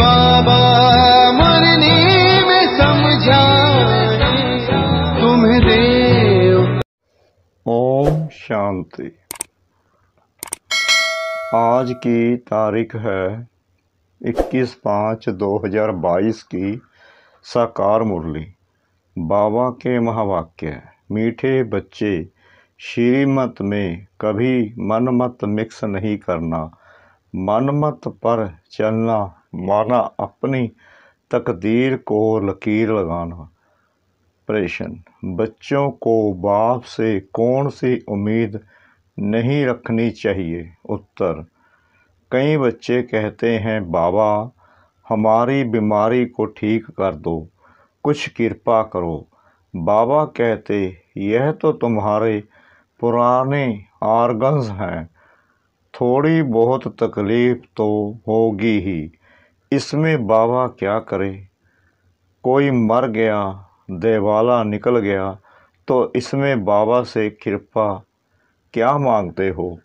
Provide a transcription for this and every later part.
बाबा मरने में समझा तुम्हें ओम शांति आज की तारीख है 21 पाँच 2022 की साकार मुरली बाबा के महावाक्य मीठे बच्चे श्रीमत में कभी मनमत मिक्स नहीं करना मनमत पर चलना माना अपनी तकदीर को लकीर लगाना प्रेशन बच्चों को बाप से कौन सी उम्मीद नहीं रखनी चाहिए उत्तर कई बच्चे कहते हैं बाबा हमारी बीमारी को ठीक कर दो कुछ कृपा करो बाबा कहते यह तो तुम्हारे पुराने आर्गन्स हैं थोड़ी बहुत तकलीफ़ तो होगी ही इसमें बाबा क्या करे कोई मर गया देवाला निकल गया तो इसमें बाबा से कृपा क्या मांगते हो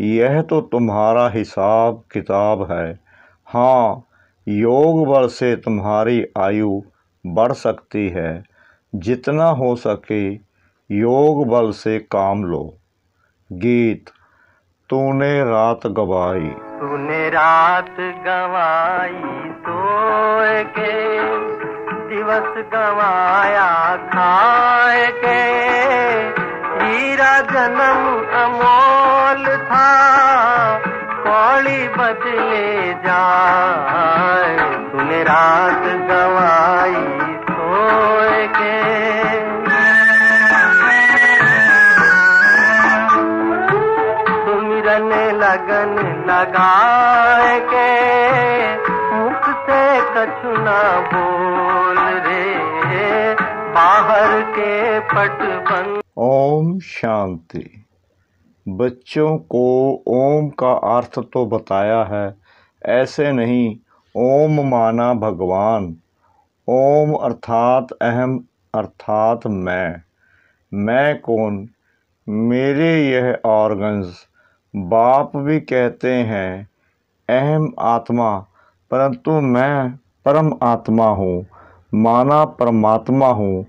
यह तो तुम्हारा हिसाब किताब है हाँ योग बल से तुम्हारी आयु बढ़ सकती है जितना हो सके योग बल से काम लो गीत तूने रात गवाई तूने रात गवाई सोए तो के दिवस गवाया खाए के हीरा जन्म अमोल था कौड़ी बदले जाए तूने रात गवाई सोए तो के लगन लगाए के मुख से कछु न बोल रे बाहर के पटबंद ओम शांति बच्चों को ओम का अर्थ तो बताया है ऐसे नहीं ओम माना भगवान ओम अर्थात अहम अर्थात मैं मैं कौन मेरे यह ऑर्गन्स बाप भी कहते हैं अहम आत्मा परंतु मैं परम आत्मा हूँ माना परमात्मा हूँ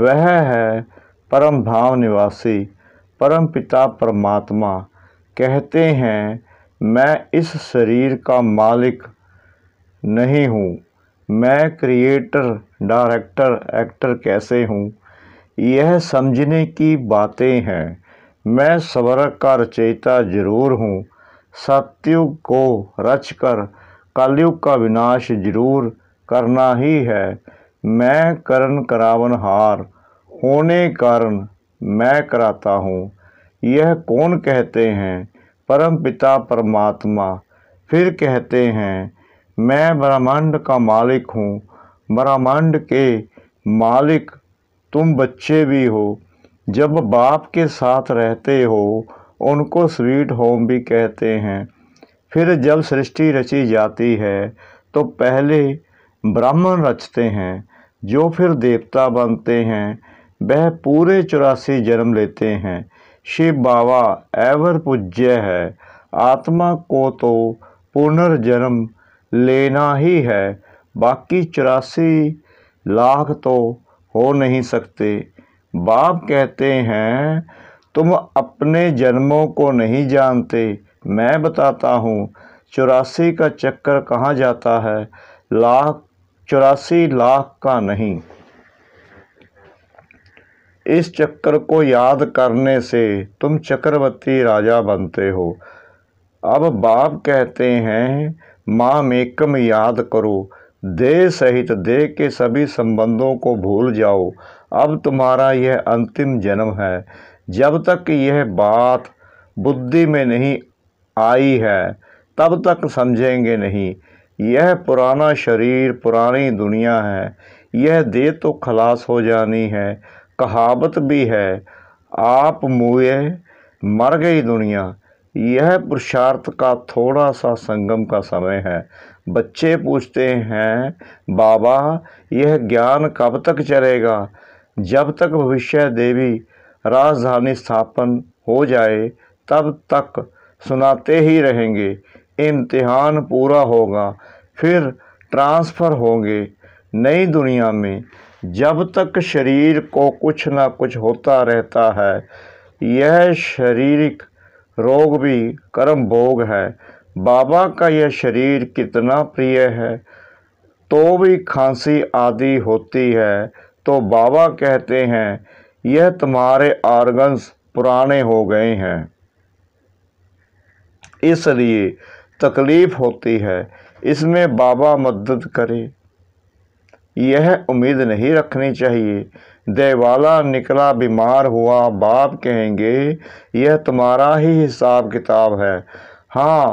वह है परम भाव निवासी परम पिता परमात्मा कहते हैं मैं इस शरीर का मालिक नहीं हूँ मैं क्रिएटर डायरेक्टर एक्टर कैसे हूँ यह समझने की बातें हैं मैं स्वरक का रचयिता जरूर हूँ सत्युग को रचकर कलयुग का विनाश जरूर करना ही है मैं करण करावन हार होने कारण मैं कराता हूँ यह कौन कहते हैं परम पिता परमात्मा फिर कहते हैं मैं ब्रह्मांड का मालिक हूँ ब्रह्मांड के मालिक तुम बच्चे भी हो जब बाप के साथ रहते हो उनको स्वीट होम भी कहते हैं फिर जब सृष्टि रची जाती है तो पहले ब्राह्मण रचते हैं जो फिर देवता बनते हैं वह पूरे चौरासी जन्म लेते हैं शिव बाबा एवर पूज्य है आत्मा को तो पुनर्जन्म लेना ही है बाकी चौरासी लाख तो हो नहीं सकते बाप कहते हैं तुम अपने जन्मों को नहीं जानते मैं बताता हूँ चौरासी का चक्कर कहाँ जाता है लाख चौरासी लाख का नहीं इस चक्कर को याद करने से तुम चक्रवर्ती राजा बनते हो अब बाप कहते हैं माँ मेकम याद करो देह सहित देह के सभी संबंधों को भूल जाओ अब तुम्हारा यह अंतिम जन्म है जब तक यह बात बुद्धि में नहीं आई है तब तक समझेंगे नहीं यह पुराना शरीर पुरानी दुनिया है यह दे तो खलास हो जानी है कहावत भी है आप मुए मर गई दुनिया यह पुरुषार्थ का थोड़ा सा संगम का समय है बच्चे पूछते हैं बाबा यह ज्ञान कब तक चलेगा जब तक भविष्य देवी राजधानी स्थापन हो जाए तब तक सुनाते ही रहेंगे इम्तिहान पूरा होगा फिर ट्रांसफ़र होंगे नई दुनिया में जब तक शरीर को कुछ ना कुछ होता रहता है यह शारीरिक रोग भी कर्म भोग है बाबा का यह शरीर कितना प्रिय है तो भी खांसी आदि होती है तो बाबा कहते हैं यह तुम्हारे ऑर्गन्स पुराने हो गए हैं इसलिए तकलीफ़ होती है इसमें बाबा मदद करे यह उम्मीद नहीं रखनी चाहिए देवाला निकला बीमार हुआ बाप कहेंगे यह तुम्हारा ही हिसाब किताब है हाँ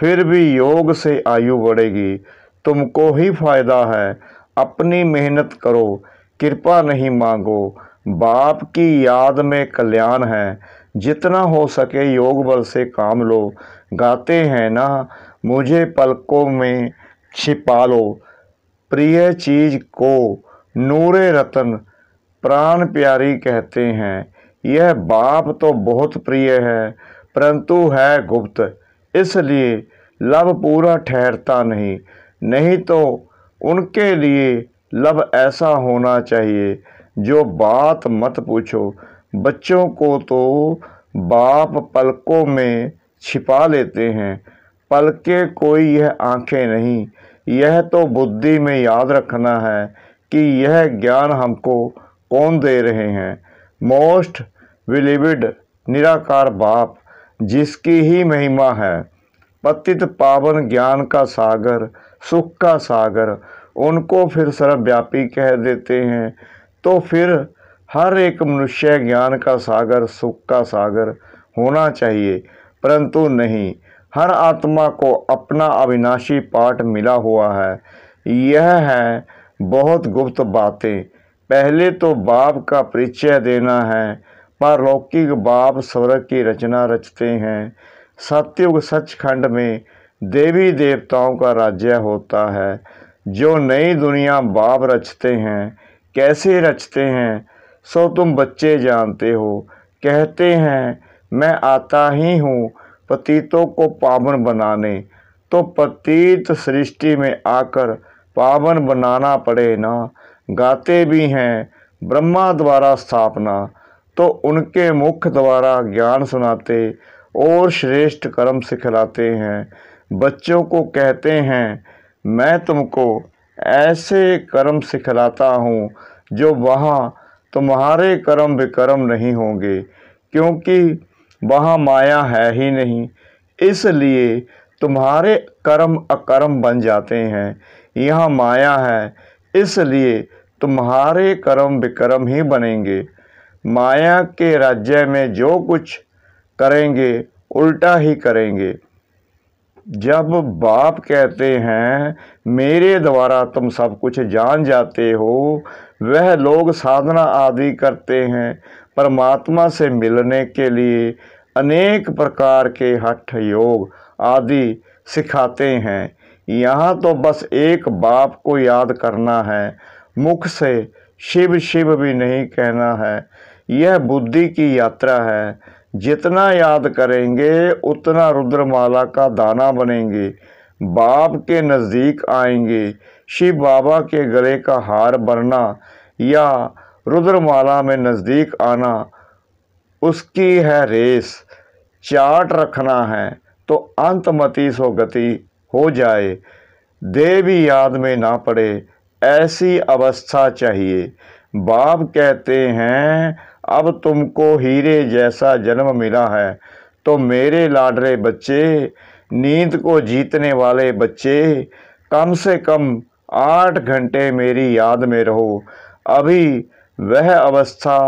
फिर भी योग से आयु बढ़ेगी तुमको ही फायदा है अपनी मेहनत करो कृपा नहीं मांगो बाप की याद में कल्याण है जितना हो सके योग बल से काम लो गाते हैं ना मुझे पलकों में छिपा लो प्रिय चीज को नूरे रतन प्राण प्यारी कहते हैं यह बाप तो बहुत प्रिय है परंतु है गुप्त इसलिए लव पूरा ठहरता नहीं नहीं तो उनके लिए लव ऐसा होना चाहिए जो बात मत पूछो बच्चों को तो बाप पलकों में छिपा लेते हैं पलके कोई यह आंखें नहीं यह तो बुद्धि में याद रखना है कि यह ज्ञान हमको कौन दे रहे हैं मोस्ट विलिविड निराकार बाप जिसकी ही महिमा है पतित पावन ज्ञान का सागर सुख का सागर उनको फिर सर्वव्यापी कह देते हैं तो फिर हर एक मनुष्य ज्ञान का सागर सुख का सागर होना चाहिए परंतु नहीं हर आत्मा को अपना अविनाशी पाठ मिला हुआ है यह है बहुत गुप्त बातें पहले तो बाप का परिचय देना है पारलौकिक बाप स्वर्ग की रचना रचते हैं सत्युग सचखंड में देवी देवताओं का राज्य होता है जो नई दुनिया बाप रचते हैं कैसे रचते हैं सो तुम बच्चे जानते हो कहते हैं मैं आता ही हूँ पतितों को पावन बनाने तो पतित सृष्टि में आकर पावन बनाना पड़े ना गाते भी हैं ब्रह्मा द्वारा स्थापना तो उनके मुख द्वारा ज्ञान सुनाते और श्रेष्ठ कर्म सिखलाते हैं बच्चों को कहते हैं मैं तुमको ऐसे कर्म सिखलाता हूँ जो वहाँ तुम्हारे कर्म विकर्म नहीं होंगे क्योंकि वहाँ माया है ही नहीं इसलिए तुम्हारे कर्म अकर्म बन जाते हैं यहाँ माया है इसलिए तुम्हारे कर्म विकर्म ही बनेंगे माया के राज्य में जो कुछ करेंगे उल्टा ही करेंगे जब बाप कहते हैं मेरे द्वारा तुम सब कुछ जान जाते हो वह लोग साधना आदि करते हैं परमात्मा से मिलने के लिए अनेक प्रकार के हठ योग आदि सिखाते हैं यहाँ तो बस एक बाप को याद करना है मुख से शिव शिव भी नहीं कहना है यह बुद्धि की यात्रा है जितना याद करेंगे उतना रुद्रमाला का दाना बनेंगे बाप के नज़दीक आएंगे शिव बाबा के गले का हार बनना या रुद्रमाला में नज़दीक आना उसकी है रेस चाट रखना है तो अंतमती सो गति हो जाए देवी याद में ना पड़े ऐसी अवस्था चाहिए बाप कहते हैं अब तुमको हीरे जैसा जन्म मिला है तो मेरे लाडरे बच्चे नींद को जीतने वाले बच्चे कम से कम आठ घंटे मेरी याद में रहो अभी वह अवस्था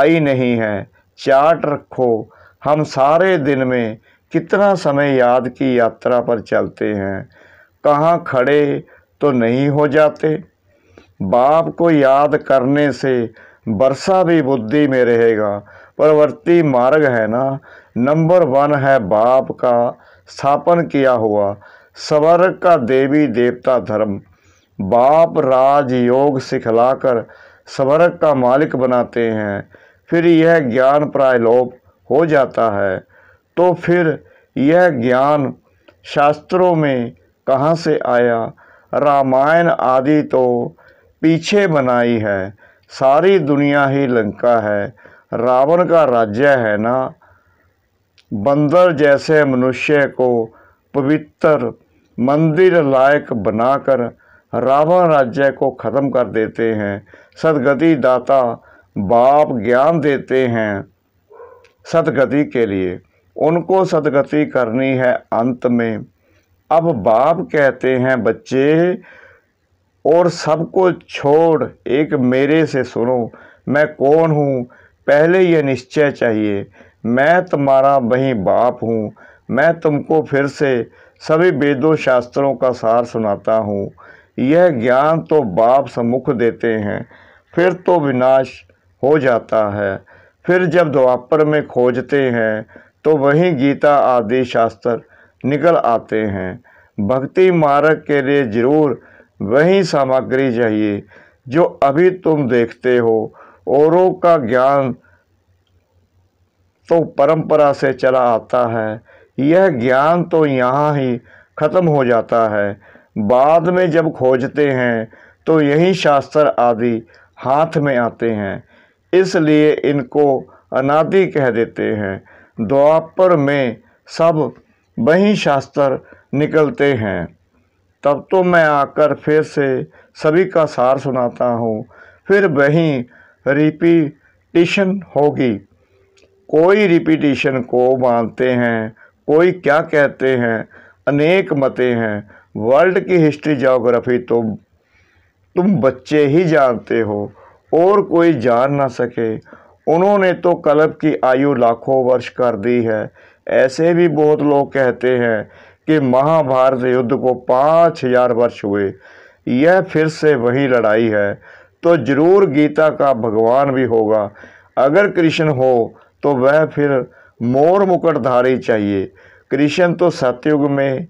आई नहीं है चार्ट रखो हम सारे दिन में कितना समय याद की यात्रा पर चलते हैं कहाँ खड़े तो नहीं हो जाते बाप को याद करने से वर्षा भी बुद्धि में रहेगा परवर्ती मार्ग है ना नंबर वन है बाप का स्थापन किया हुआ स्वर्ग का देवी देवता धर्म बाप राज योग सिखलाकर स्वर्ग का मालिक बनाते हैं फिर यह ज्ञान प्रायलोप हो जाता है तो फिर यह ज्ञान शास्त्रों में कहाँ से आया रामायण आदि तो पीछे बनाई है सारी दुनिया ही लंका है रावण का राज्य है ना बंदर जैसे मनुष्य को पवित्र मंदिर लायक बनाकर रावण राज्य को ख़त्म कर देते हैं सदगति दाता बाप ज्ञान देते हैं सदगति के लिए उनको सदगति करनी है अंत में अब बाप कहते हैं बच्चे और सबको छोड़ एक मेरे से सुनो मैं कौन हूँ पहले यह निश्चय चाहिए मैं तुम्हारा वही बाप हूँ मैं तुमको फिर से सभी वेदों शास्त्रों का सार सुनाता हूँ यह ज्ञान तो बाप सम्मुख देते हैं फिर तो विनाश हो जाता है फिर जब द्वापर में खोजते हैं तो वही गीता आदि शास्त्र निकल आते हैं भक्ति मार्ग के लिए ज़रूर वही सामग्री चाहिए जो अभी तुम देखते हो औरों का ज्ञान तो परंपरा से चला आता है यह ज्ञान तो यहाँ ही खत्म हो जाता है बाद में जब खोजते हैं तो यही शास्त्र आदि हाथ में आते हैं इसलिए इनको अनादि कह देते हैं द्वापर में सब वही शास्त्र निकलते हैं तब तो मैं आकर फिर से सभी का सार सुनाता हूँ फिर वहीं रिपीटिशन होगी कोई रिपीटिशन को मानते हैं कोई क्या कहते हैं अनेक मते हैं वर्ल्ड की हिस्ट्री जोग्राफी तो तुम बच्चे ही जानते हो और कोई जान ना सके उन्होंने तो कलब की आयु लाखों वर्ष कर दी है ऐसे भी बहुत लोग कहते हैं कि महाभारत युद्ध को पाँच हजार वर्ष हुए यह फिर से वही लड़ाई है तो जरूर गीता का भगवान भी होगा अगर कृष्ण हो तो वह फिर मोर मुकुटधारी चाहिए कृष्ण तो सतयुग में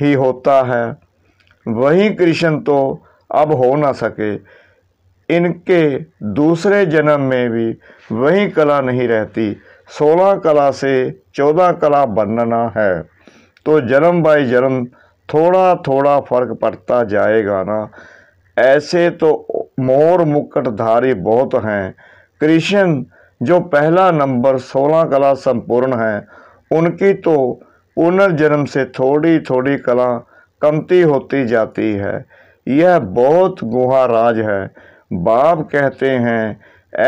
ही होता है वही कृष्ण तो अब हो ना सके इनके दूसरे जन्म में भी वही कला नहीं रहती सोलह कला से चौदह कला बनना है तो जन्म बाय जन्म थोड़ा थोड़ा फर्क पड़ता जाएगा ना ऐसे तो मोर मुकटधारी बहुत हैं कृष्ण जो पहला नंबर सोलह कला संपूर्ण है उनकी तो पुनर्जन्म से थोड़ी थोड़ी कला कमती होती जाती है यह बहुत गुहा राज है बाप कहते हैं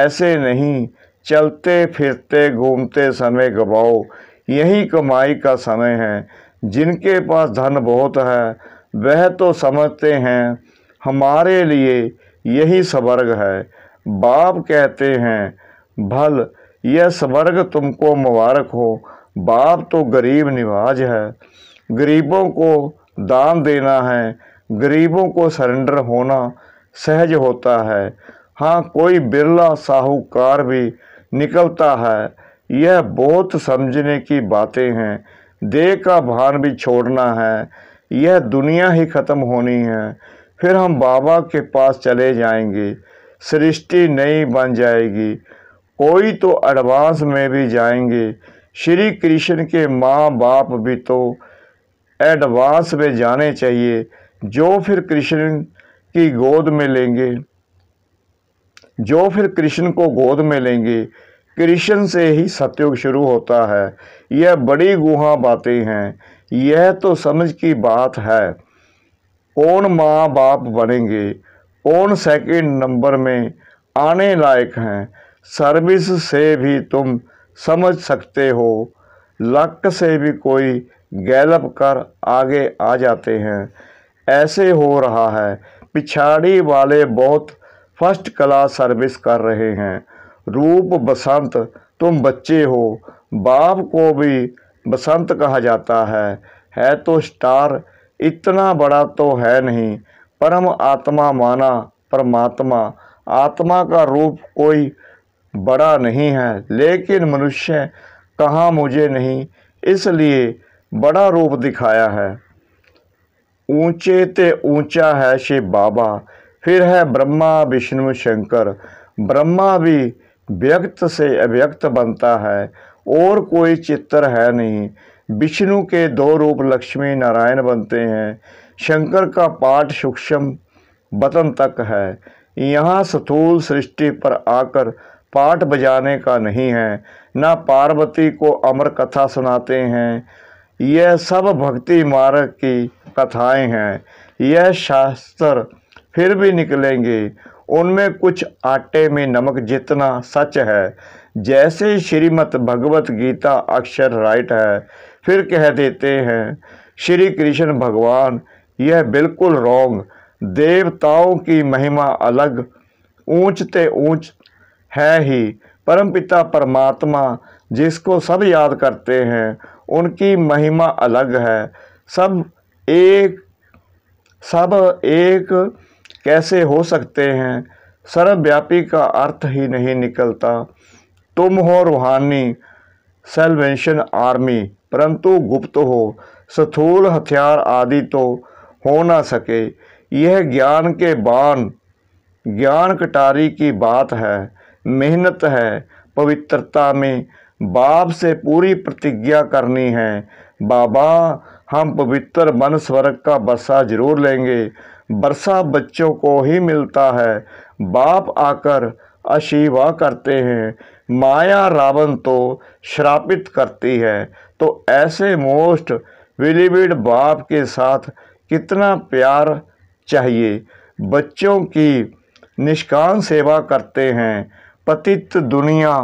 ऐसे नहीं चलते फिरते घूमते समय गवाओ यही कमाई का समय है जिनके पास धन बहुत है वह तो समझते हैं हमारे लिए यही स्वर्ग है बाप कहते हैं भल यह स्वर्ग तुमको मुबारक हो बाप तो गरीब निवाज है गरीबों को दान देना है गरीबों को सरेंडर होना सहज होता है हाँ कोई बिरला साहूकार भी निकलता है यह बहुत समझने की बातें हैं देह का भान भी छोड़ना है यह दुनिया ही ख़त्म होनी है फिर हम बाबा के पास चले जाएंगे सृष्टि नई बन जाएगी कोई तो एडवांस में भी जाएंगे श्री कृष्ण के माँ बाप भी तो एडवांस में जाने चाहिए जो फिर कृष्ण की गोद में लेंगे जो फिर कृष्ण को गोद में लेंगे कृष्ण से ही सत्युग शुरू होता है यह बड़ी गुहा बातें हैं यह तो समझ की बात है ओन माँ बाप बनेंगे ओन सेकंड नंबर में आने लायक हैं सर्विस से भी तुम समझ सकते हो लक से भी कोई गैलप कर आगे आ जाते हैं ऐसे हो रहा है पिछाड़ी वाले बहुत फर्स्ट क्लास सर्विस कर रहे हैं रूप बसंत तुम बच्चे हो बाप को भी बसंत कहा जाता है है तो स्टार इतना बड़ा तो है नहीं परम आत्मा माना परमात्मा आत्मा का रूप कोई बड़ा नहीं है लेकिन मनुष्य कहाँ मुझे नहीं इसलिए बड़ा रूप दिखाया है ऊंचे ते ऊंचा है शिव बाबा फिर है ब्रह्मा विष्णु शंकर ब्रह्मा भी व्यक्त से अव्यक्त बनता है और कोई चित्र है नहीं विष्णु के दो रूप लक्ष्मी नारायण बनते हैं शंकर का पाठ सूक्ष्म बतन तक है यहाँ स्थूल सृष्टि पर आकर पाठ बजाने का नहीं है न पार्वती को अमर कथा सुनाते हैं यह सब भक्ति मार्ग की कथाएं हैं यह शास्त्र फिर भी निकलेंगे उनमें कुछ आटे में नमक जितना सच है जैसे श्रीमद भगवत गीता अक्षर राइट है फिर कह देते हैं श्री कृष्ण भगवान यह बिल्कुल रॉन्ग देवताओं की महिमा अलग ऊंचते ऊंच है ही परमपिता परमात्मा जिसको सब याद करते हैं उनकी महिमा अलग है सब एक सब एक कैसे हो सकते हैं सर्वव्यापी का अर्थ ही नहीं निकलता तुम हो रूहानी सेलवेंशन आर्मी परंतु गुप्त हो स्थूल हथियार आदि तो हो ना सके यह ज्ञान के बाण ज्ञान कटारी की बात है मेहनत है पवित्रता में बाप से पूरी प्रतिज्ञा करनी है बाबा हम पवित्र मन स्वर्ग का बसा जरूर लेंगे बरसा बच्चों को ही मिलता है बाप आकर अशीवा करते हैं माया रावण तो श्रापित करती है तो ऐसे मोस्ट विलिविड बाप के साथ कितना प्यार चाहिए बच्चों की निष्काम सेवा करते हैं पतित दुनिया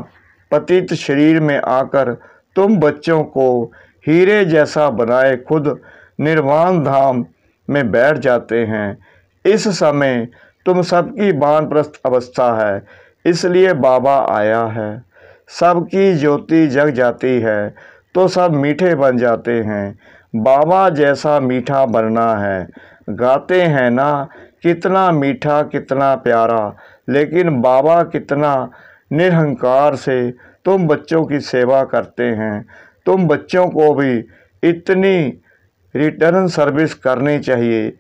पतित शरीर में आकर तुम बच्चों को हीरे जैसा बनाए खुद निर्वाण धाम में बैठ जाते हैं इस समय तुम सबकी बानप्रस्थ अवस्था है इसलिए बाबा आया है सबकी ज्योति जग जाती है तो सब मीठे बन जाते हैं बाबा जैसा मीठा बनना है गाते हैं ना कितना मीठा कितना प्यारा लेकिन बाबा कितना निरहंकार से तुम बच्चों की सेवा करते हैं तुम बच्चों को भी इतनी रिटर्न सर्विस करनी चाहिए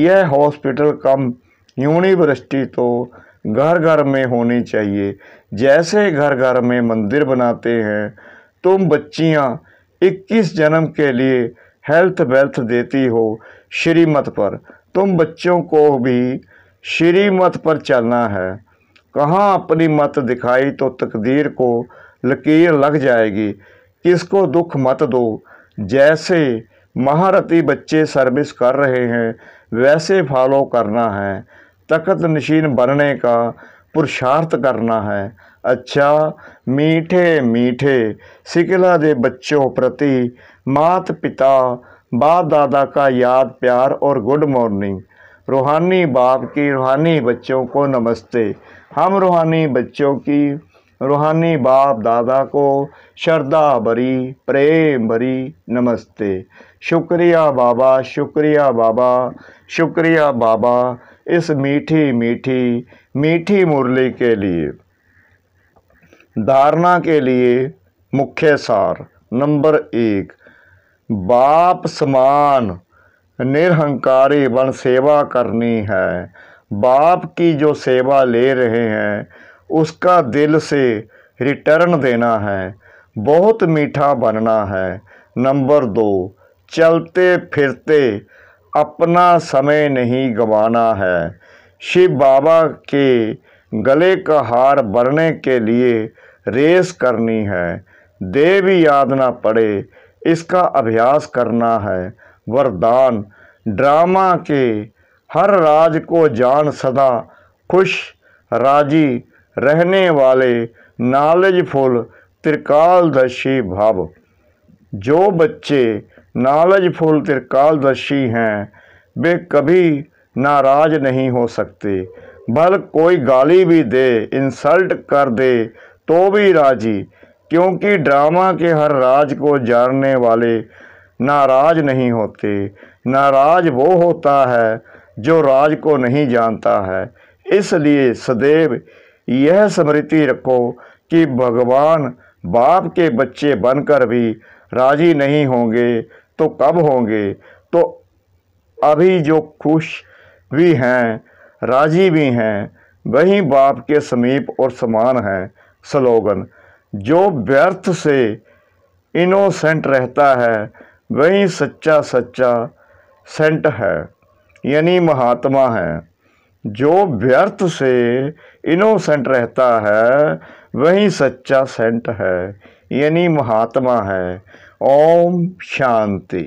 यह हॉस्पिटल कम यूनिवर्सिटी तो घर घर में होनी चाहिए जैसे घर घर में मंदिर बनाते हैं तुम तो बच्चियां 21 जन्म के लिए हेल्थ वेल्थ देती हो श्रीमत पर तुम तो बच्चों को भी श्रीमत पर चलना है कहाँ अपनी मत दिखाई तो तकदीर को लकीर लग जाएगी किसको दुख मत दो जैसे महारथी बच्चे सर्विस कर रहे हैं वैसे फॉलो करना है तखत नशीन बनने का पुरुषार्थ करना है अच्छा मीठे मीठे सिकला दे बच्चों प्रति मात पिता बाप दादा का याद प्यार और गुड मॉर्निंग रूहानी बाप की रूहानी बच्चों को नमस्ते हम रूहानी बच्चों की रूहानी बाप दादा को श्रद्धा भरी प्रेम भरी नमस्ते शुक्रिया बाबा शुक्रिया बाबा शुक्रिया बाबा इस मीठी मीठी मीठी मुरली के लिए धारणा के लिए मुख्य सार नंबर एक बाप समान निरहंकारी बन सेवा करनी है बाप की जो सेवा ले रहे हैं उसका दिल से रिटर्न देना है बहुत मीठा बनना है नंबर दो चलते फिरते अपना समय नहीं गंवाना है शिव बाबा के गले का हार भरने के लिए रेस करनी है देव याद ना पड़े इसका अभ्यास करना है वरदान ड्रामा के हर राज को जान सदा खुश राजी रहने वाले नॉलेजफुल त्रिकालदर्शी भाव जो बच्चे फुल त्रिकालदर्शी हैं वे कभी नाराज नहीं हो सकते भल कोई गाली भी दे इंसल्ट कर दे तो भी राजी क्योंकि ड्रामा के हर राज को जानने वाले नाराज नहीं होते नाराज वो होता है जो राज को नहीं जानता है इसलिए सदैव यह स्मृति रखो कि भगवान बाप के बच्चे बनकर भी राजी नहीं होंगे तो कब होंगे तो अभी जो खुश भी हैं राजी भी हैं वही बाप के समीप और समान हैं स्लोगन जो व्यर्थ से इनोसेंट रहता है वही सच्चा सच्चा सेंट है यानी महात्मा है जो व्यर्थ से इनोसेंट रहता है वही सच्चा सेंट है यानी महात्मा है ओम शांति